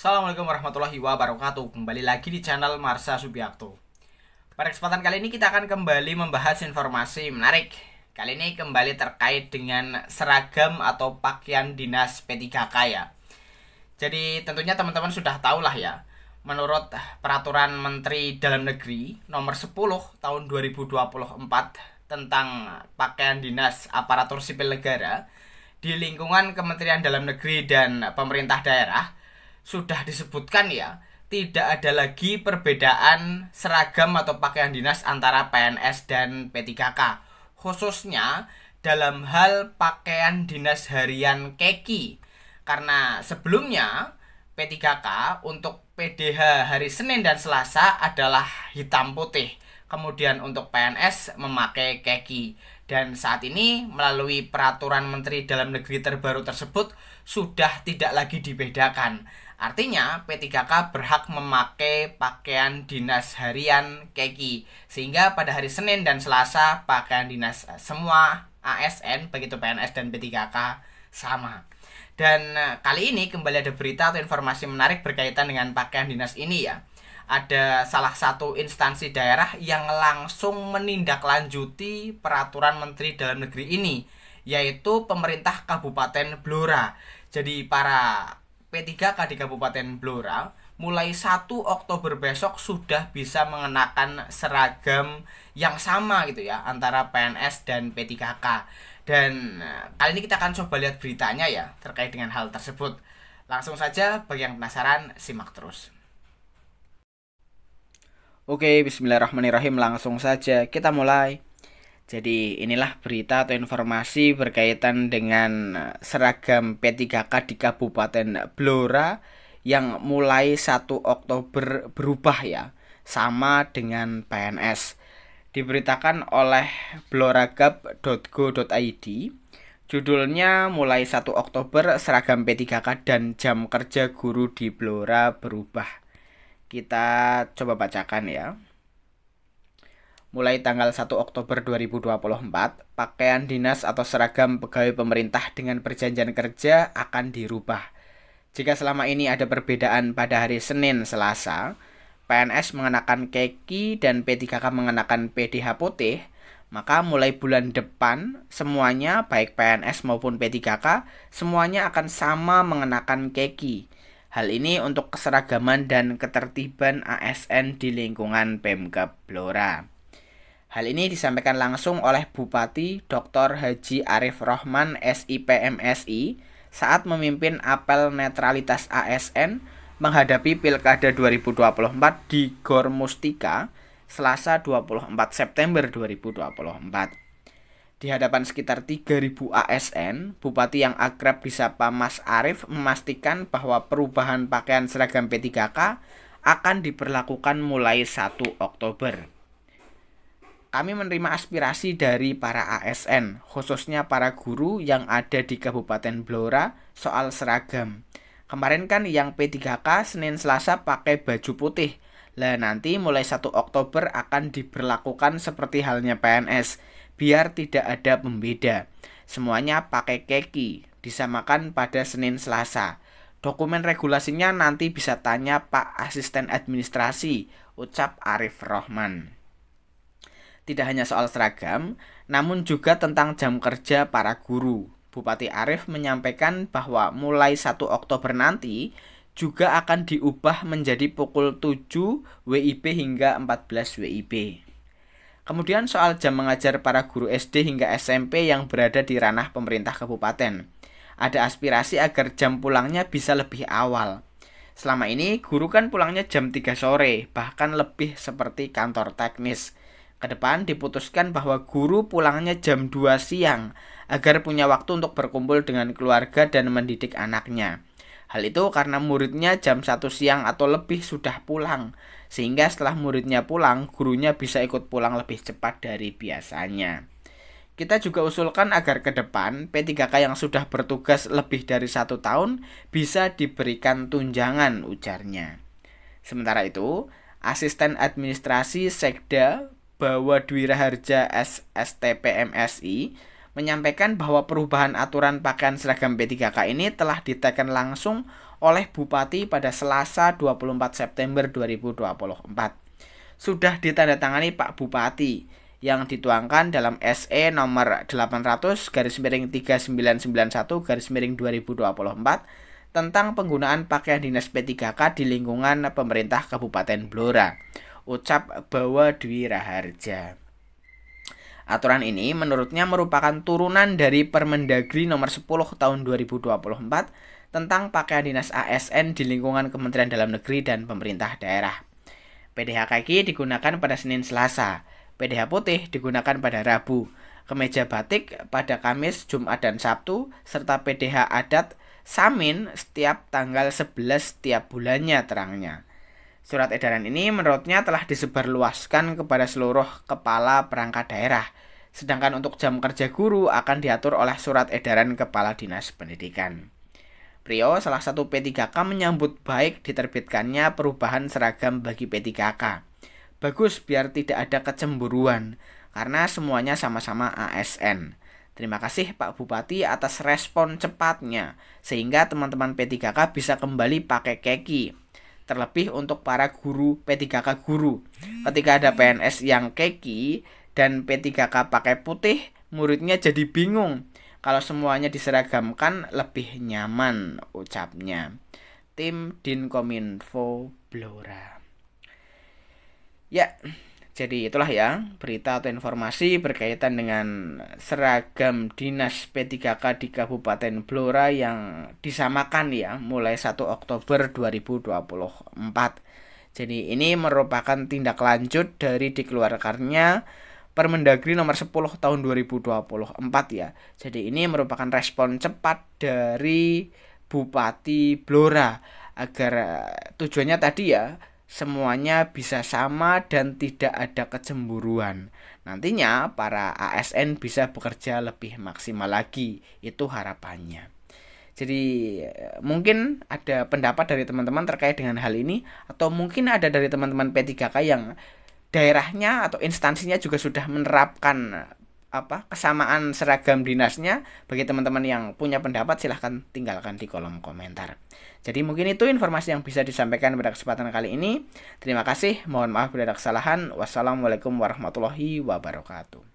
Assalamualaikum warahmatullahi wabarakatuh Kembali lagi di channel Marsa Subiakto Pada kesempatan kali ini kita akan kembali membahas informasi menarik Kali ini kembali terkait dengan seragam atau pakaian dinas P3K ya Jadi tentunya teman-teman sudah tahu lah ya Menurut Peraturan Menteri Dalam Negeri Nomor 10 Tahun 2024 Tentang Pakaian Dinas Aparatur Sipil Negara di lingkungan Kementerian Dalam Negeri dan pemerintah daerah sudah disebutkan ya, tidak ada lagi perbedaan seragam atau pakaian dinas antara PNS dan P3K. Khususnya dalam hal pakaian dinas harian Keki. Karena sebelumnya P3K untuk PDH hari Senin dan Selasa adalah hitam putih. Kemudian untuk PNS memakai keki. Dan saat ini melalui peraturan Menteri Dalam Negeri terbaru tersebut sudah tidak lagi dibedakan. Artinya P3K berhak memakai pakaian dinas harian Keki sehingga pada hari Senin dan Selasa pakaian dinas eh, semua ASN begitu PNS dan P3K sama. Dan eh, kali ini kembali ada berita atau informasi menarik berkaitan dengan pakaian dinas ini ya. Ada salah satu instansi daerah yang langsung menindaklanjuti peraturan menteri dalam negeri ini, yaitu pemerintah Kabupaten Blora jadi para P3K di Kabupaten Blora mulai 1 Oktober besok sudah bisa mengenakan seragam yang sama gitu ya antara PNS dan P3K. Dan eh, kali ini kita akan coba lihat beritanya ya terkait dengan hal tersebut. Langsung saja bagi yang penasaran simak terus. Oke, bismillahirrahmanirrahim langsung saja kita mulai. Jadi inilah berita atau informasi berkaitan dengan eh, seragam P3K di Kabupaten Blora yang mulai 1 Oktober berubah ya, sama dengan PNS. Diberitakan oleh bloragap.go.id. Judulnya mulai 1 Oktober seragam P3K dan jam kerja guru di Blora berubah. Kita coba bacakan ya mulai tanggal 1 Oktober 2024, pakaian dinas atau seragam pegawai pemerintah dengan perjanjian kerja akan dirubah. Jika selama ini ada perbedaan pada hari Senin Selasa, PNS mengenakan keki dan P3K mengenakan PDH putih, maka mulai bulan depan semuanya baik PNS maupun P3K semuanya akan sama mengenakan keki. Hal ini untuk keseragaman dan ketertiban ASN di lingkungan Pemkab Blora. Hal ini disampaikan langsung oleh Bupati Dr. Haji Arif Rohman SIPMSI saat memimpin apel netralitas ASN menghadapi Pilkada 2024 di Gor Mustika Selasa 24 September 2024. Di hadapan sekitar 3.000 ASN, Bupati yang akrab disapa Mas Arif memastikan bahwa perubahan pakaian seragam P3K akan diperlakukan mulai 1 Oktober. Kami menerima aspirasi dari para ASN, khususnya para guru yang ada di Kabupaten Blora soal seragam. Kemarin kan yang P3K Senin Selasa pakai baju putih. Lah nanti mulai 1 Oktober akan diberlakukan seperti halnya PNS, biar tidak ada pembeda. Semuanya pakai keki, disamakan pada Senin Selasa. Dokumen regulasinya nanti bisa tanya Pak Asisten Administrasi, ucap Arif Rohman. Tidak hanya soal seragam, namun juga tentang jam kerja para guru. Bupati Arief menyampaikan bahwa mulai 1 Oktober nanti juga akan diubah menjadi pukul 7 WIB hingga 14 WIB. Kemudian soal jam mengajar para guru SD hingga SMP yang berada di ranah pemerintah kabupaten. Ada aspirasi agar jam pulangnya bisa lebih awal. Selama ini guru kan pulangnya jam 3 sore, bahkan lebih seperti kantor teknis. Kedepan diputuskan bahwa guru pulangnya jam 2 siang agar punya waktu untuk berkumpul dengan keluarga dan mendidik anaknya. Hal itu karena muridnya jam 1 siang atau lebih sudah pulang, sehingga setelah muridnya pulang, gurunya bisa ikut pulang lebih cepat dari biasanya. Kita juga usulkan agar ke depan P3K yang sudah bertugas lebih dari satu tahun bisa diberikan tunjangan ujarnya. Sementara itu, asisten administrasi sekda bahwa Dwi Raharja SSTPMSI menyampaikan bahwa perubahan aturan pakaian seragam P3K ini telah diteken langsung oleh Bupati pada Selasa 24 September 2024. Sudah ditandatangani Pak Bupati yang dituangkan dalam SE nomor 800 garis miring 3991 garis miring 2024 tentang penggunaan pakaian dinas P3K di lingkungan pemerintah Kabupaten Blora ucap Bawa Dwi Raharja. Aturan ini menurutnya merupakan turunan dari Permendagri nomor 10 tahun 2024 tentang pakaian dinas ASN di lingkungan Kementerian Dalam Negeri dan pemerintah daerah. PDH kaki digunakan pada Senin Selasa, PDH putih digunakan pada Rabu, kemeja batik pada Kamis, Jumat, dan Sabtu, serta PDH adat Samin setiap tanggal 11 setiap bulannya terangnya. Surat edaran ini menurutnya telah disebarluaskan kepada seluruh kepala perangkat daerah, sedangkan untuk jam kerja guru akan diatur oleh surat edaran kepala dinas pendidikan. Prio, salah satu P3K menyambut baik diterbitkannya perubahan seragam bagi P3K. Bagus biar tidak ada kecemburuan, karena semuanya sama-sama ASN. Terima kasih Pak Bupati atas respon cepatnya, sehingga teman-teman P3K bisa kembali pakai keki terlebih untuk para guru P3K guru. Ketika ada PNS yang keki dan P3K pakai putih, muridnya jadi bingung. Kalau semuanya diseragamkan lebih nyaman ucapnya. Tim Dinkominfo Blora. Ya, jadi itulah ya berita atau informasi berkaitan dengan seragam dinas P3K di Kabupaten Blora yang disamakan ya mulai 1 Oktober 2024. Jadi ini merupakan tindak lanjut dari dikeluarkannya Permendagri nomor 10 tahun 2024 ya. Jadi ini merupakan respon cepat dari Bupati Blora agar eh, tujuannya tadi ya semuanya bisa sama dan tidak ada kecemburuan. Nantinya para ASN bisa bekerja lebih maksimal lagi, itu harapannya. Jadi mungkin ada pendapat dari teman-teman terkait dengan hal ini atau mungkin ada dari teman-teman P3K yang daerahnya atau instansinya juga sudah menerapkan apa kesamaan seragam dinasnya bagi teman-teman yang punya pendapat silahkan tinggalkan di kolom komentar jadi mungkin itu informasi yang bisa disampaikan pada kesempatan kali ini terima kasih mohon maaf bila ada kesalahan wassalamualaikum warahmatullahi wabarakatuh